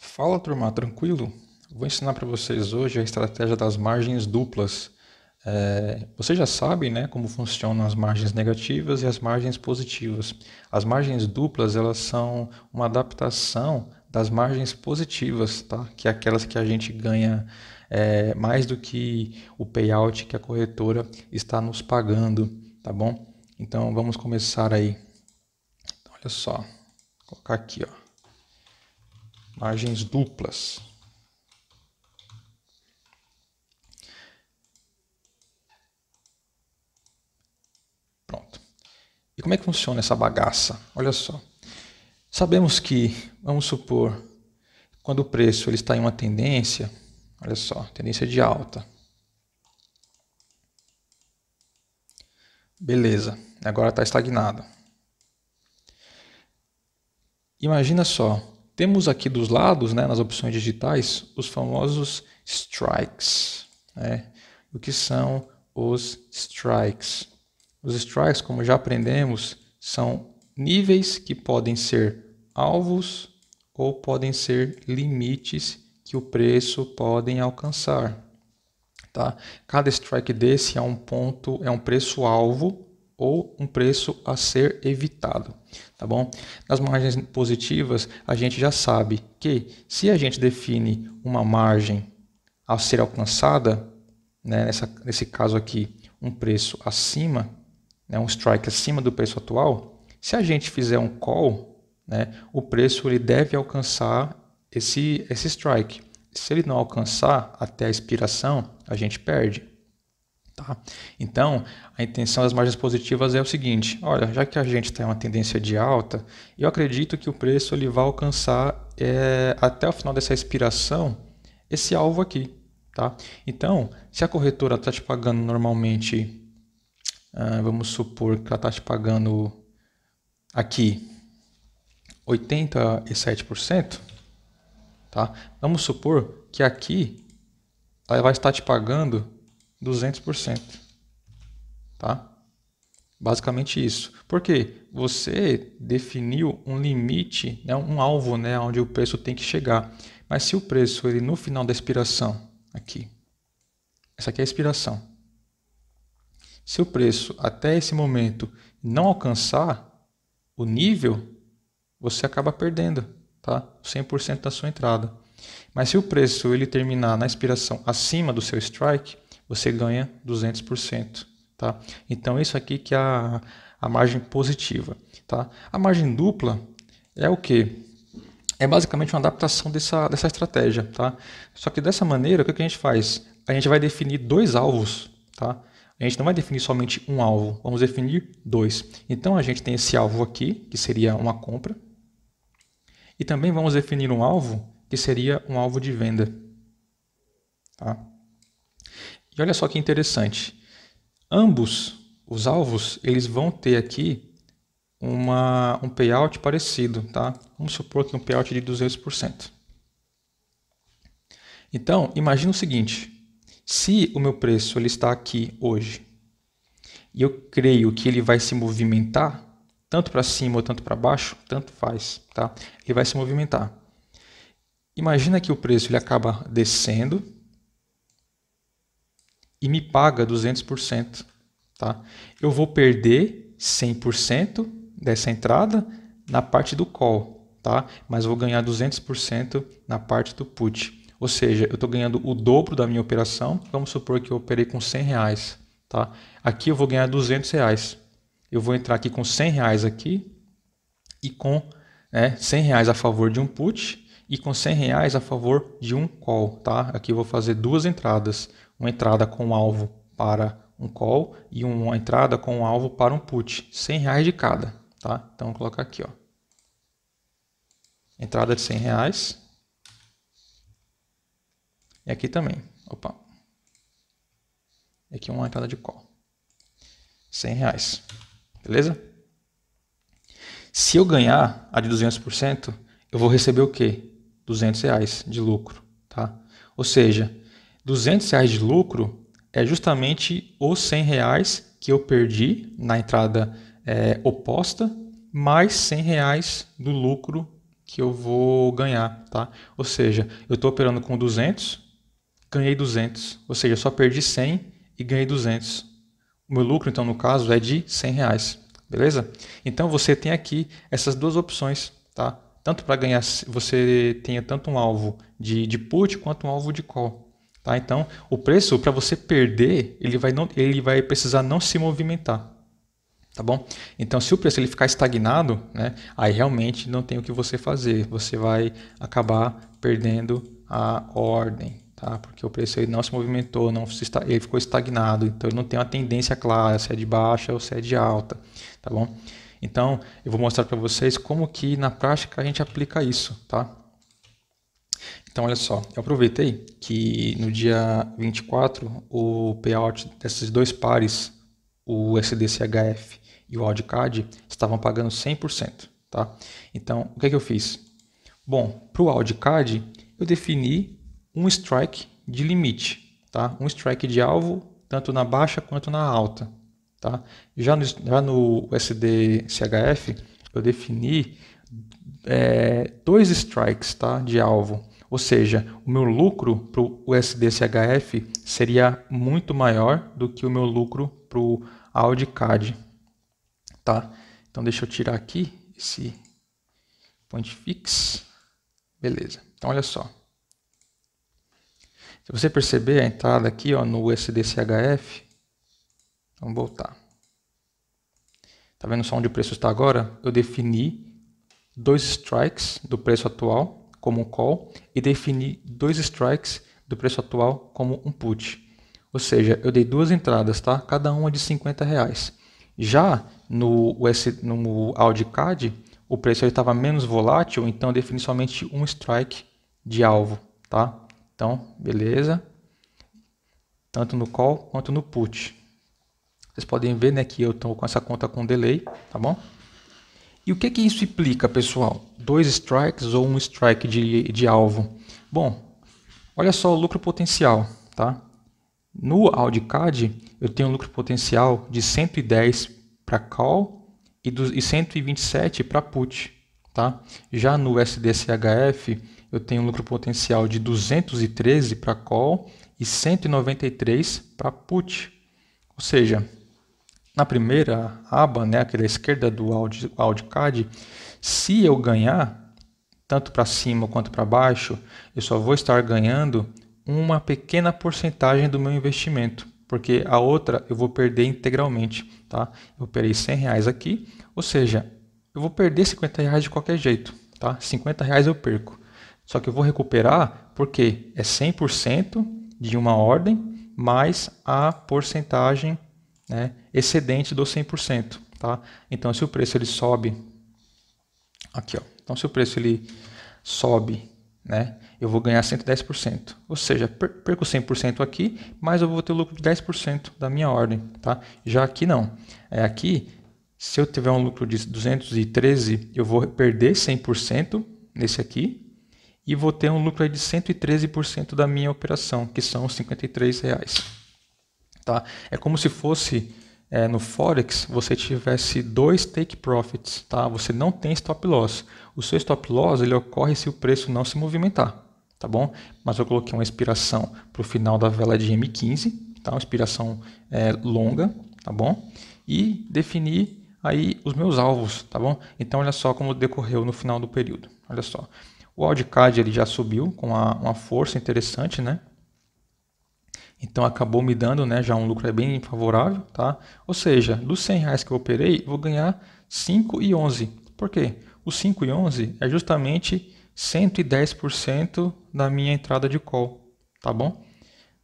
Fala turma, tranquilo? Vou ensinar para vocês hoje a estratégia das margens duplas. É, vocês já sabem né, como funcionam as margens negativas e as margens positivas. As margens duplas elas são uma adaptação das margens positivas, tá? que é aquelas que a gente ganha é, mais do que o payout que a corretora está nos pagando, tá bom? Então vamos começar aí. Então, olha só, vou colocar aqui, ó margens duplas. Pronto. E como é que funciona essa bagaça? Olha só. Sabemos que, vamos supor, quando o preço ele está em uma tendência, olha só, tendência de alta. Beleza, agora está estagnado. Imagina só, temos aqui dos lados, né, nas opções digitais, os famosos strikes. Né? O que são os strikes? Os strikes, como já aprendemos, são níveis que podem ser alvos ou podem ser limites que o preço podem alcançar. Tá? Cada strike desse é um ponto, é um preço alvo ou um preço a ser evitado, tá bom? Nas margens positivas, a gente já sabe que se a gente define uma margem a ser alcançada, né, nessa, nesse caso aqui, um preço acima, né, um strike acima do preço atual, se a gente fizer um call, né, o preço ele deve alcançar esse, esse strike. Se ele não alcançar até a expiração, a gente perde. Tá? Então, a intenção das margens positivas é o seguinte: olha, já que a gente tem uma tendência de alta, eu acredito que o preço ele vai alcançar é, até o final dessa expiração esse alvo aqui. Tá? Então, se a corretora está te pagando normalmente, ah, vamos supor que ela está te pagando aqui 87%, tá? vamos supor que aqui ela vai estar te pagando 200%. Tá? Basicamente isso. Porque Você definiu um limite, né, um alvo né, onde o preço tem que chegar. Mas se o preço, ele no final da expiração, aqui, essa aqui é a expiração. Se o preço até esse momento não alcançar o nível, você acaba perdendo tá? 100% da sua entrada. Mas se o preço ele terminar na expiração acima do seu strike, você ganha 200%. Tá? Então, isso aqui que é a, a margem positiva. Tá? A margem dupla é o que? É basicamente uma adaptação dessa, dessa estratégia. Tá? Só que dessa maneira, o que a gente faz? A gente vai definir dois alvos. Tá? A gente não vai definir somente um alvo, vamos definir dois. Então a gente tem esse alvo aqui, que seria uma compra, e também vamos definir um alvo, que seria um alvo de venda. Tá? E olha só que interessante. Ambos os alvos, eles vão ter aqui uma, um payout parecido, tá? Vamos supor que um payout de 200%. Então, imagina o seguinte, se o meu preço ele está aqui hoje e eu creio que ele vai se movimentar, tanto para cima ou tanto para baixo, tanto faz, tá? Ele vai se movimentar. Imagina que o preço ele acaba descendo e me paga 200%. Tá? Eu vou perder 100% dessa entrada na parte do call, tá? mas vou ganhar 200% na parte do put. Ou seja, eu estou ganhando o dobro da minha operação. Vamos supor que eu operei com 100 reais. Tá? Aqui eu vou ganhar 200 reais. Eu vou entrar aqui com 100 reais aqui e com né, 100 reais a favor de um put e com 100 reais a favor de um call, tá? Aqui eu vou fazer duas entradas, uma entrada com alvo para um call e uma entrada com alvo para um put, 100 reais de cada, tá? Então vou colocar aqui, ó, entrada de 100 reais e aqui também, opa, e aqui uma entrada de call, 100 reais, beleza? Se eu ganhar a de 200%, eu vou receber o quê? 200 reais de lucro, tá? Ou seja, 200 reais de lucro é justamente os 100 reais que eu perdi na entrada é, oposta, mais 100 reais do lucro que eu vou ganhar, tá? Ou seja, eu estou operando com 200, ganhei 200, ou seja, só perdi 100 e ganhei 200. O meu lucro, então, no caso, é de 100 reais, beleza? Então, você tem aqui essas duas opções, tá? Tanto para ganhar, você tenha tanto um alvo de, de put quanto um alvo de call. Tá? Então, o preço para você perder, ele vai, não, ele vai precisar não se movimentar. Tá bom? Então, se o preço ele ficar estagnado, né, aí realmente não tem o que você fazer. Você vai acabar perdendo a ordem. Tá? Porque o preço ele não se movimentou, não se está, ele ficou estagnado, então ele não tem uma tendência clara se é de baixa ou se é de alta, tá bom? Então eu vou mostrar para vocês como que na prática a gente aplica isso, tá? Então, olha só, eu aproveitei que no dia 24 o payout desses dois pares, o SDCHF e o AudiCAD, estavam pagando 100%. Tá? Então, o que, é que eu fiz? Bom, para o AudiCAD, eu defini um strike de limite, tá? um strike de alvo, tanto na baixa quanto na alta. Tá? Já, no, já no SDCHF, eu defini é, dois strikes tá? de alvo, ou seja, o meu lucro para o USDCHF seria muito maior do que o meu lucro para o Audi CAD. Tá? Então deixa eu tirar aqui esse point fix. Beleza. Então olha só. Se você perceber a entrada aqui ó, no USDCHF, vamos voltar. Tá vendo só onde o preço está agora? Eu defini dois strikes do preço atual como um call e defini dois strikes do preço atual como um put. Ou seja, eu dei duas entradas, tá? cada uma de 50 reais. Já no, US, no Audi CAD, o preço estava menos volátil, então eu defini somente um strike de alvo. Tá? Então, beleza. Tanto no call quanto no put. Vocês podem ver né, que eu estou com essa conta com delay, tá bom? E o que, que isso implica, pessoal? Dois strikes ou um strike de, de alvo? Bom, olha só o lucro potencial. Tá? No AudiCAD, eu tenho um lucro potencial de 110 para call e, do, e 127 para put. Tá? Já no SDCHF, eu tenho um lucro potencial de 213 para call e 193 para put. Ou seja, na primeira aba, né, aqui da esquerda do Audi, AudiCAD, se eu ganhar, tanto para cima quanto para baixo, eu só vou estar ganhando uma pequena porcentagem do meu investimento, porque a outra eu vou perder integralmente. Tá? Eu operei 100 reais aqui, ou seja, eu vou perder 50 reais de qualquer jeito. Tá? 50 reais eu perco. Só que eu vou recuperar porque é 100% de uma ordem mais a porcentagem né, excedente do 100%. Tá? Então, se o preço ele sobe, aqui, ó. Então, se o preço ele sobe, né, eu vou ganhar 110%. Ou seja, perco 100% aqui, mas eu vou ter lucro de 10% da minha ordem. Tá? Já aqui não. É aqui, se eu tiver um lucro de 213, eu vou perder 100% nesse aqui, e vou ter um lucro de 113% da minha operação, que são R$ 53. Reais. Tá? É como se fosse é, no Forex você tivesse dois take profits, tá? Você não tem stop loss. O seu stop loss ele ocorre se o preço não se movimentar, tá bom? Mas eu coloquei uma expiração para o final da vela de M15, tá? Uma expiração é, longa, tá bom? E defini aí os meus alvos, tá bom? Então olha só como decorreu no final do período. Olha só, o Aldcad ele já subiu com uma, uma força interessante, né? Então acabou me dando né, já um lucro bem favorável, tá? Ou seja, dos 100 reais que eu operei, vou ganhar 5 e 11. Por quê? O 5 e 11 é justamente 110% da minha entrada de call, tá bom?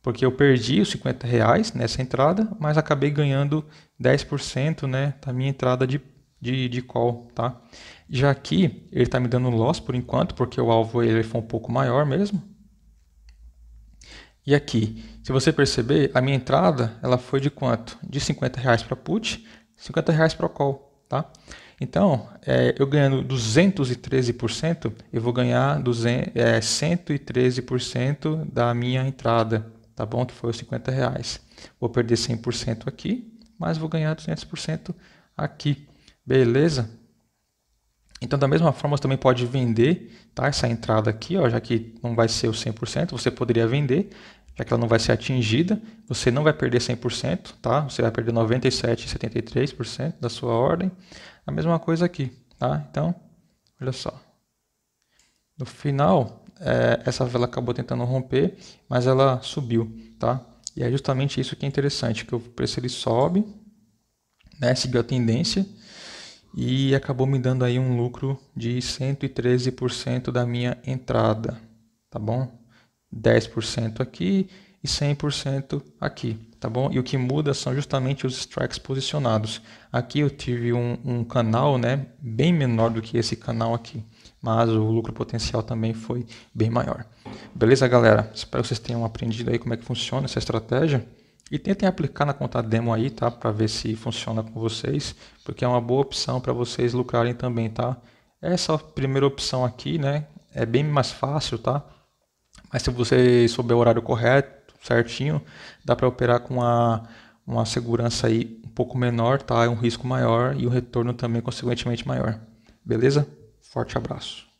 Porque eu perdi os 50 reais nessa entrada, mas acabei ganhando 10% né, da minha entrada de, de, de call, tá? Já aqui, ele está me dando loss por enquanto, porque o alvo ele foi um pouco maior mesmo, e aqui, se você perceber, a minha entrada ela foi de quanto? De 50 reais para put, 50 reais para call, tá? Então, é, eu ganhando 213%, eu vou ganhar 200, é, 113% da minha entrada, tá bom? Que foi os 50 reais. Vou perder 100% aqui, mas vou ganhar 200% aqui, beleza? Então, da mesma forma, você também pode vender tá? essa entrada aqui, ó, já que não vai ser o 100%, você poderia vender, já que ela não vai ser atingida, você não vai perder 100%, tá? você vai perder 97,73% da sua ordem. A mesma coisa aqui. Tá? Então, olha só. No final, é, essa vela acabou tentando romper, mas ela subiu. Tá? E é justamente isso que é interessante, que o preço ele sobe, né? seguiu a tendência, e acabou me dando aí um lucro de 113% da minha entrada, tá bom? 10% aqui e 100% aqui, tá bom? E o que muda são justamente os strikes posicionados. Aqui eu tive um, um canal, né, bem menor do que esse canal aqui, mas o lucro potencial também foi bem maior. Beleza, galera? Espero que vocês tenham aprendido aí como é que funciona essa estratégia. E tentem aplicar na conta demo aí, tá? Para ver se funciona com vocês, porque é uma boa opção para vocês lucrarem também, tá? Essa primeira opção aqui, né? É bem mais fácil, tá? Mas se você souber o horário correto, certinho, dá para operar com uma, uma segurança aí um pouco menor, tá? É um risco maior e o retorno também consequentemente maior. Beleza? Forte abraço.